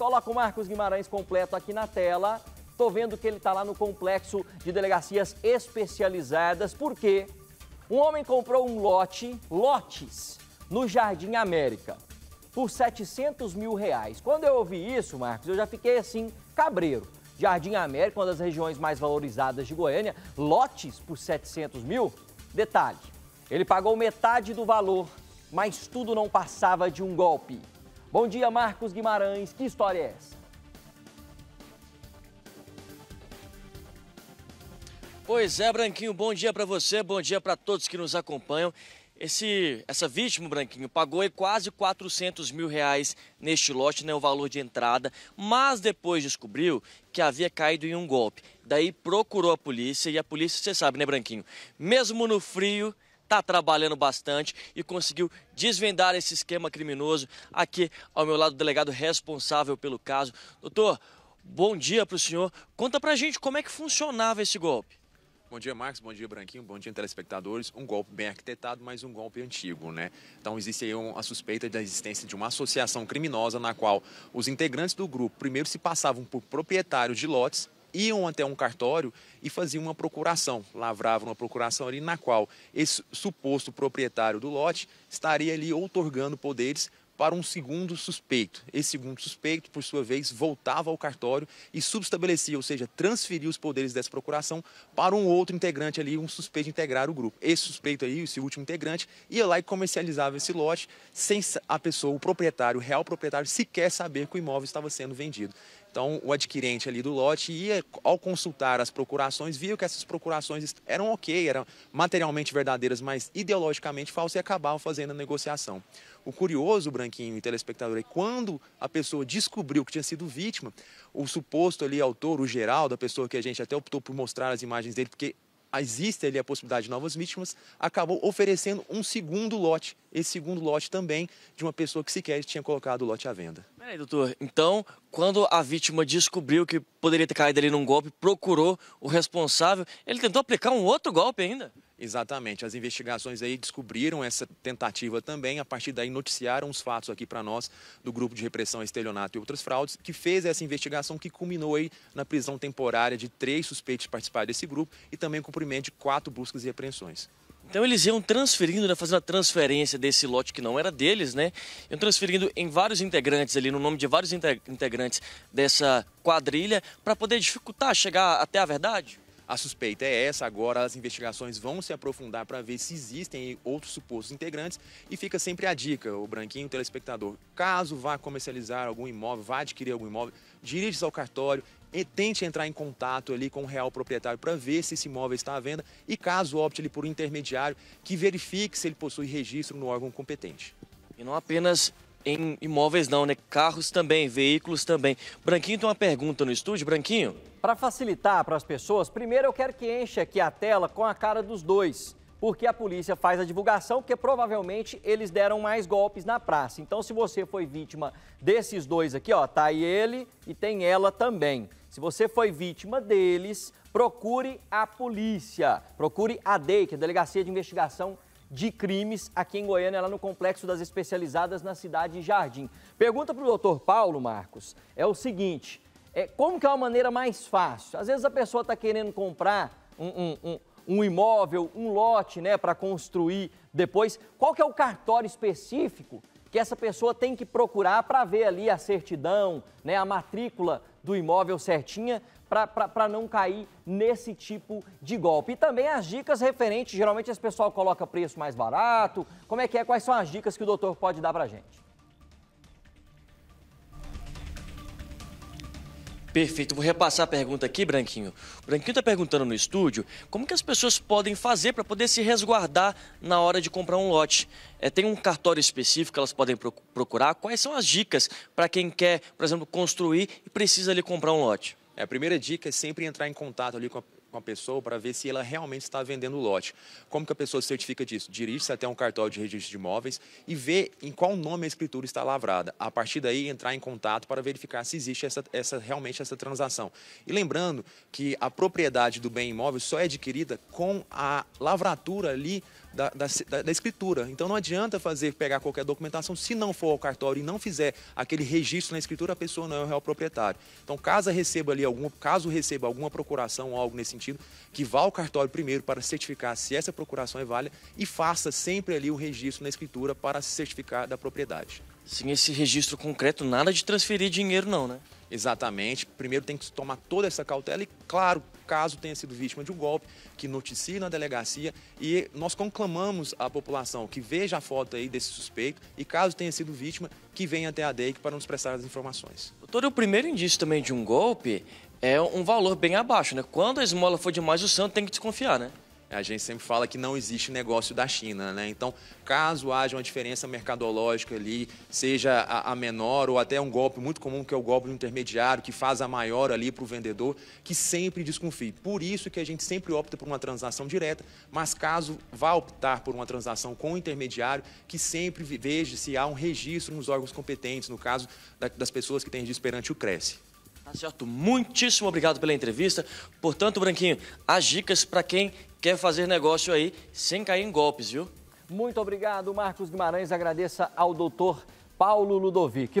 Coloca o Marcos Guimarães completo aqui na tela. Estou vendo que ele está lá no complexo de delegacias especializadas, porque um homem comprou um lote, lotes, no Jardim América, por 700 mil reais. Quando eu ouvi isso, Marcos, eu já fiquei assim, cabreiro. Jardim América, uma das regiões mais valorizadas de Goiânia, lotes por 700 mil. Detalhe, ele pagou metade do valor, mas tudo não passava de um golpe. Bom dia, Marcos Guimarães. Que história é essa? Pois é, Branquinho, bom dia para você, bom dia para todos que nos acompanham. Esse, essa vítima, Branquinho, pagou quase 400 mil reais neste lote, né, o valor de entrada, mas depois descobriu que havia caído em um golpe. Daí procurou a polícia e a polícia, você sabe, né, Branquinho? Mesmo no frio, está trabalhando bastante e conseguiu desvendar esse esquema criminoso. Aqui ao meu lado, o delegado responsável pelo caso. Doutor, bom dia para o senhor. Conta para a gente como é que funcionava esse golpe. Bom dia, Marcos. Bom dia, Branquinho. Bom dia, telespectadores. Um golpe bem arquitetado, mas um golpe antigo, né? Então, existe aí uma a suspeita da existência de uma associação criminosa na qual os integrantes do grupo primeiro se passavam por proprietários de lotes iam até um cartório e faziam uma procuração, lavravam uma procuração ali na qual esse suposto proprietário do lote estaria ali outorgando poderes para um segundo suspeito. Esse segundo suspeito, por sua vez, voltava ao cartório e subestabelecia, ou seja, transferia os poderes dessa procuração para um outro integrante ali, um suspeito integrar o grupo. Esse suspeito aí, esse último integrante, ia lá e comercializava esse lote sem a pessoa, o proprietário, o real proprietário, sequer saber que o imóvel estava sendo vendido. Então, o adquirente ali do lote ia, ao consultar as procurações, viu que essas procurações eram ok, eram materialmente verdadeiras, mas ideologicamente falsas e acabavam fazendo a negociação. O curioso, Branquinho, Branquinho e telespectador, e quando a pessoa descobriu que tinha sido vítima, o suposto ali autor, o geral da pessoa que a gente até optou por mostrar as imagens dele, porque existe ali a possibilidade de novas vítimas, acabou oferecendo um segundo lote, esse segundo lote também de uma pessoa que sequer tinha colocado o lote à venda. Peraí, doutor, então, quando a vítima descobriu que poderia ter caído ali num golpe, procurou o responsável, ele tentou aplicar um outro golpe ainda? Exatamente. As investigações aí descobriram essa tentativa também. A partir daí, noticiaram os fatos aqui para nós do grupo de repressão estelionato e outras fraudes, que fez essa investigação que culminou aí na prisão temporária de três suspeitos de participar desse grupo e também cumprimento de quatro buscas e apreensões. Então eles iam transferindo, né, fazendo a transferência desse lote que não era deles, né? Iam transferindo em vários integrantes ali, no nome de vários integrantes dessa quadrilha, para poder dificultar chegar até a verdade? A suspeita é essa, agora as investigações vão se aprofundar para ver se existem outros supostos integrantes e fica sempre a dica, o branquinho telespectador, caso vá comercializar algum imóvel, vá adquirir algum imóvel, dirige-se ao cartório e tente entrar em contato ali com o real proprietário para ver se esse imóvel está à venda e caso opte ali por um intermediário que verifique se ele possui registro no órgão competente. E não apenas em imóveis não, né? Carros também, veículos também. Branquinho tem uma pergunta no estúdio, Branquinho. Para facilitar para as pessoas, primeiro eu quero que encha aqui a tela com a cara dos dois, porque a polícia faz a divulgação, porque provavelmente eles deram mais golpes na praça. Então, se você foi vítima desses dois aqui, ó, tá aí ele e tem ela também. Se você foi vítima deles, procure a polícia, procure a DEI, que é a Delegacia de Investigação de crimes aqui em Goiânia, lá no Complexo das Especializadas na cidade de Jardim. Pergunta para o doutor Paulo Marcos, é o seguinte, é, como que é uma maneira mais fácil? Às vezes a pessoa está querendo comprar um, um, um, um, imóvel, um lote, né, para construir depois. Qual que é o cartório específico que essa pessoa tem que procurar para ver ali a certidão, né, a matrícula do imóvel certinha para não cair nesse tipo de golpe. E também as dicas referentes, geralmente esse pessoal coloca preço mais barato. Como é que é? Quais são as dicas que o doutor pode dar para gente? Perfeito. Vou repassar a pergunta aqui, Branquinho. O Branquinho está perguntando no estúdio como que as pessoas podem fazer para poder se resguardar na hora de comprar um lote. É, tem um cartório específico que elas podem procurar? Quais são as dicas para quem quer, por exemplo, construir e precisa ali comprar um lote? É, a primeira dica é sempre entrar em contato ali com a com a pessoa para ver se ela realmente está vendendo o lote. Como que a pessoa certifica disso? Dirige-se até um cartório de registro de imóveis e vê em qual nome a escritura está lavrada. A partir daí, entrar em contato para verificar se existe essa, essa realmente essa transação. E lembrando que a propriedade do bem imóvel só é adquirida com a lavratura ali da, da, da, escritura. Então não adianta fazer pegar qualquer documentação se não for ao cartório e não fizer aquele registro na escritura, a pessoa não é o real proprietário. Então caso receba ali algum, caso receba alguma procuração ou algo nesse sentido, que vá ao cartório primeiro para certificar se essa procuração é válida e faça sempre ali o registro na escritura para se certificar da propriedade. Sem esse registro concreto, nada de transferir dinheiro não, né? Exatamente. Primeiro tem que tomar toda essa cautela e, claro, caso tenha sido vítima de um golpe, que noticie na delegacia e nós conclamamos a população que veja a foto aí desse suspeito e caso tenha sido vítima, que venha até a DEIC para nos prestar as informações. Doutor, o primeiro indício também de um golpe é um valor bem abaixo, né? Quando a esmola for demais, o santo tem que desconfiar, né? A gente sempre fala que não existe negócio da China, né? Então, caso haja uma diferença mercadológica ali, seja a, menor ou até um golpe muito comum, que é o golpe do intermediário, que faz a maior ali para o vendedor, que sempre desconfie. Por isso que a gente sempre opta por uma transação direta, mas caso vá optar por uma transação com o intermediário, que sempre veja se há um registro nos órgãos competentes, no caso das pessoas que têm registro perante o Cresce. Tá certo, muitíssimo obrigado pela entrevista. Portanto, Branquinho, as dicas para quem quer fazer negócio aí sem cair em golpes, viu? Muito obrigado, Marcos Guimarães. Agradeça ao doutor Paulo Ludovic.